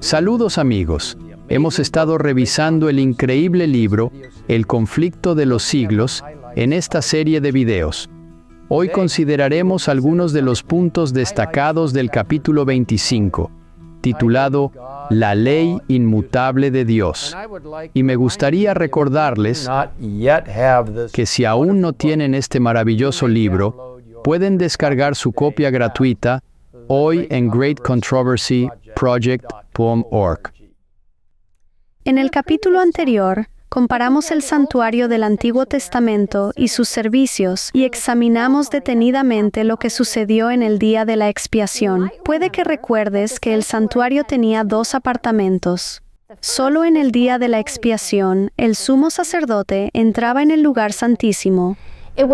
Saludos amigos. Hemos estado revisando el increíble libro El conflicto de los siglos en esta serie de videos. Hoy consideraremos algunos de los puntos destacados del capítulo 25, titulado La ley inmutable de Dios. Y me gustaría recordarles que si aún no tienen este maravilloso libro, pueden descargar su copia gratuita hoy en En el capítulo anterior, comparamos el santuario del Antiguo Testamento y sus servicios y examinamos detenidamente lo que sucedió en el día de la expiación. Puede que recuerdes que el santuario tenía dos apartamentos. Solo en el día de la expiación, el sumo sacerdote entraba en el lugar santísimo. the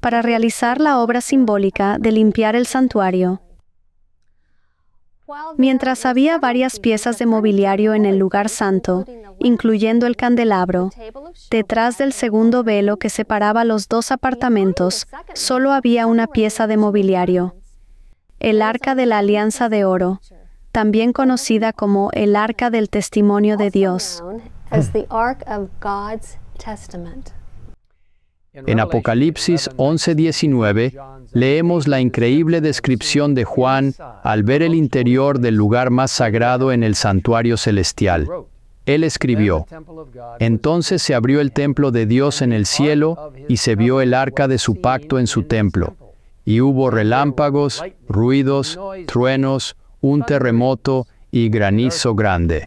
para realizar la obra simbólica de limpiar el santuario. Mientras había varias piezas de mobiliario en el lugar santo, incluyendo el candelabro, detrás del segundo velo que separaba los dos apartamentos, solo había una pieza de mobiliario, el arca de la alianza de oro, también conocida como el arca del testimonio de Dios. En Apocalipsis 11:19 leemos la increíble descripción de Juan al ver el interior del lugar más sagrado en el santuario celestial. Él escribió, Entonces se abrió el templo de Dios en el cielo y se vio el arca de su pacto en su templo. Y hubo relámpagos, ruidos, truenos, un terremoto y granizo grande.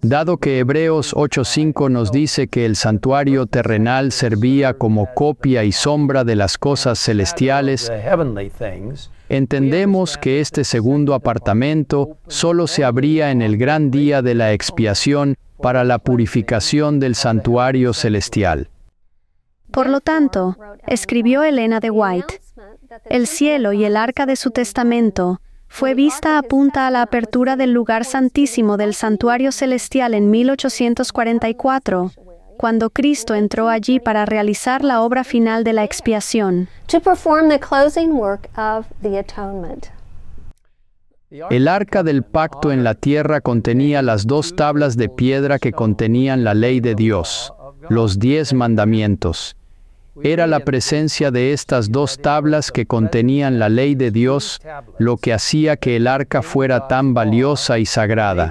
Dado que Hebreos 8:5 nos dice que el santuario terrenal servía como copia y sombra de las cosas celestiales, entendemos que este segundo apartamento solo se abría en el gran día de la expiación para la purificación del santuario celestial. Por lo tanto, escribió Elena de White, el cielo y el arca de su testamento fue vista a punta a la apertura del lugar santísimo del santuario celestial en 1844, cuando Cristo entró allí para realizar la obra final de la expiación. El arca del pacto en la tierra contenía las dos tablas de piedra que contenían la ley de Dios, los diez mandamientos, era la presencia de estas dos tablas que contenían la ley de Dios, lo que hacía que el arca fuera tan valiosa y sagrada.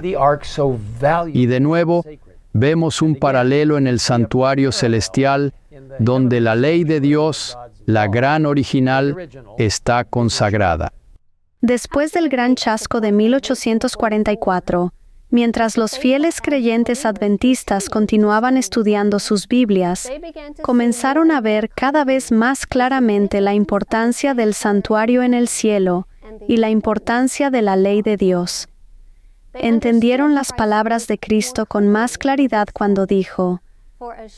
Y de nuevo, vemos un paralelo en el santuario celestial, donde la ley de Dios, la gran original, está consagrada. Después del gran chasco de 1844, Mientras los fieles creyentes adventistas continuaban estudiando sus Biblias, comenzaron a ver cada vez más claramente la importancia del santuario en el cielo y la importancia de la ley de Dios. Entendieron las palabras de Cristo con más claridad cuando dijo,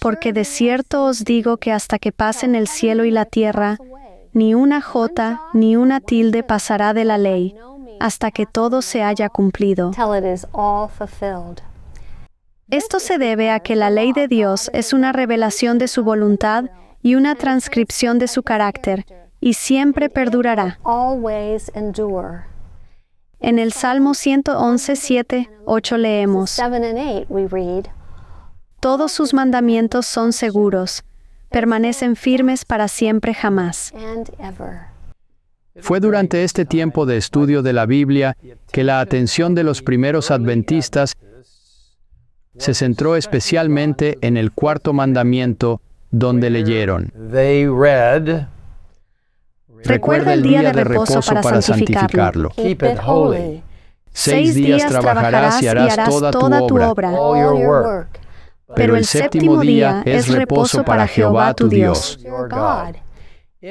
Porque de cierto os digo que hasta que pasen el cielo y la tierra, ni una jota ni una tilde pasará de la ley hasta que todo se haya cumplido. Esto se debe a que la ley de Dios es una revelación de su voluntad y una transcripción de su carácter, y siempre perdurará. En el Salmo 111, 7, 8 leemos, Todos sus mandamientos son seguros, permanecen firmes para siempre jamás. Fue durante este tiempo de estudio de la Biblia que la atención de los primeros adventistas se centró especialmente en el cuarto mandamiento, donde leyeron. Recuerda el día de reposo para santificarlo. Seis días trabajarás y harás toda tu obra. Pero el séptimo día es reposo para Jehová tu Dios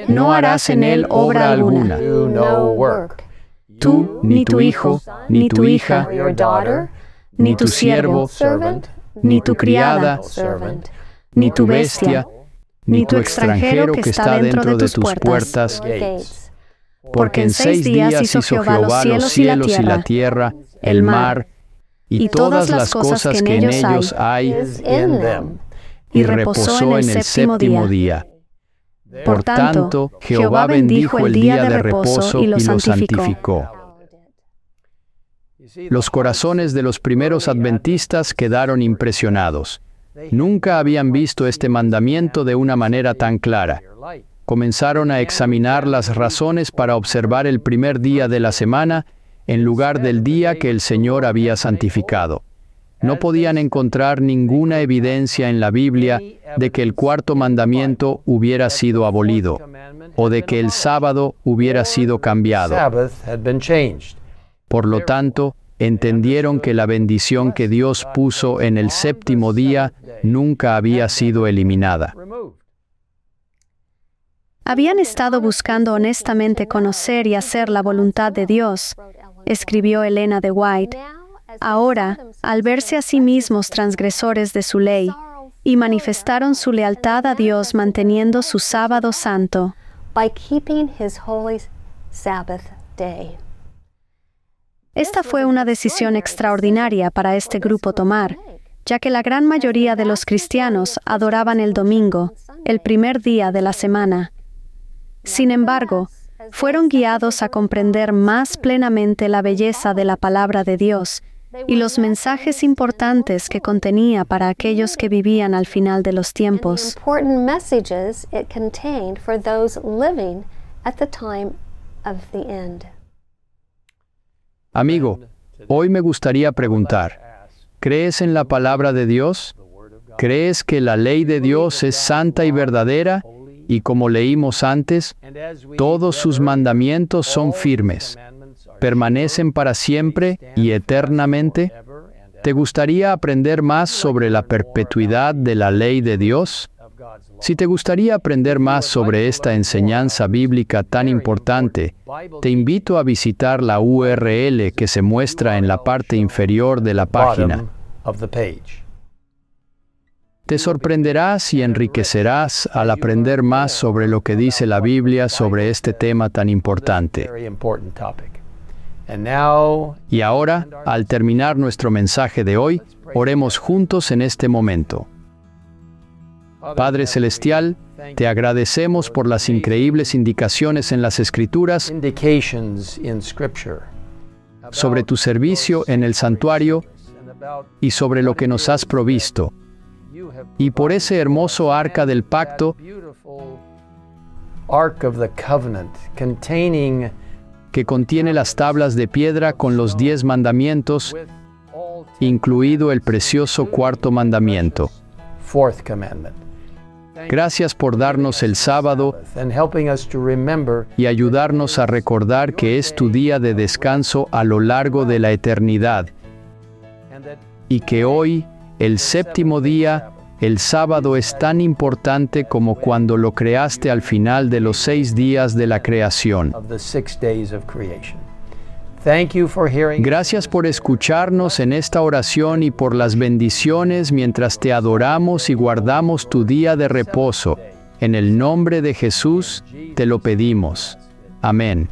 no harás en él obra alguna. Tú, ni tu hijo, ni tu hija, ni tu siervo, ni tu criada, ni tu bestia, ni tu extranjero que está dentro de tus puertas. Porque en seis días hizo Jehová los cielos y la tierra, el mar, y todas las cosas que en ellos hay, y reposó en el séptimo día. Por tanto, Jehová bendijo el día de reposo y lo santificó. Los corazones de los primeros adventistas quedaron impresionados. Nunca habían visto este mandamiento de una manera tan clara. Comenzaron a examinar las razones para observar el primer día de la semana en lugar del día que el Señor había santificado no podían encontrar ninguna evidencia en la Biblia de que el cuarto mandamiento hubiera sido abolido o de que el sábado hubiera sido cambiado. Por lo tanto, entendieron que la bendición que Dios puso en el séptimo día nunca había sido eliminada. Habían estado buscando honestamente conocer y hacer la voluntad de Dios, escribió Elena de White, Ahora, al verse a sí mismos transgresores de su ley, y manifestaron su lealtad a Dios manteniendo su sábado santo. Esta fue una decisión extraordinaria para este grupo tomar, ya que la gran mayoría de los cristianos adoraban el domingo, el primer día de la semana. Sin embargo, fueron guiados a comprender más plenamente la belleza de la palabra de Dios y los mensajes importantes que contenía para aquellos que vivían al final de los tiempos. Amigo, hoy me gustaría preguntar, ¿crees en la palabra de Dios? ¿Crees que la ley de Dios es santa y verdadera? Y como leímos antes, todos sus mandamientos son firmes permanecen para siempre y eternamente? ¿Te gustaría aprender más sobre la perpetuidad de la ley de Dios? Si te gustaría aprender más sobre esta enseñanza bíblica tan importante, te invito a visitar la URL que se muestra en la parte inferior de la página. Te sorprenderás y enriquecerás al aprender más sobre lo que dice la Biblia sobre este tema tan importante. Y ahora, al terminar nuestro mensaje de hoy, oremos juntos en este momento. Padre Celestial, te agradecemos por las increíbles indicaciones en las Escrituras sobre tu servicio en el santuario y sobre lo que nos has provisto. Y por ese hermoso arca del pacto, que contiene las tablas de piedra con los diez mandamientos, incluido el precioso cuarto mandamiento. Gracias por darnos el sábado y ayudarnos a recordar que es tu día de descanso a lo largo de la eternidad y que hoy, el séptimo día, el sábado es tan importante como cuando lo creaste al final de los seis días de la creación. Gracias por escucharnos en esta oración y por las bendiciones mientras te adoramos y guardamos tu día de reposo. En el nombre de Jesús te lo pedimos. Amén.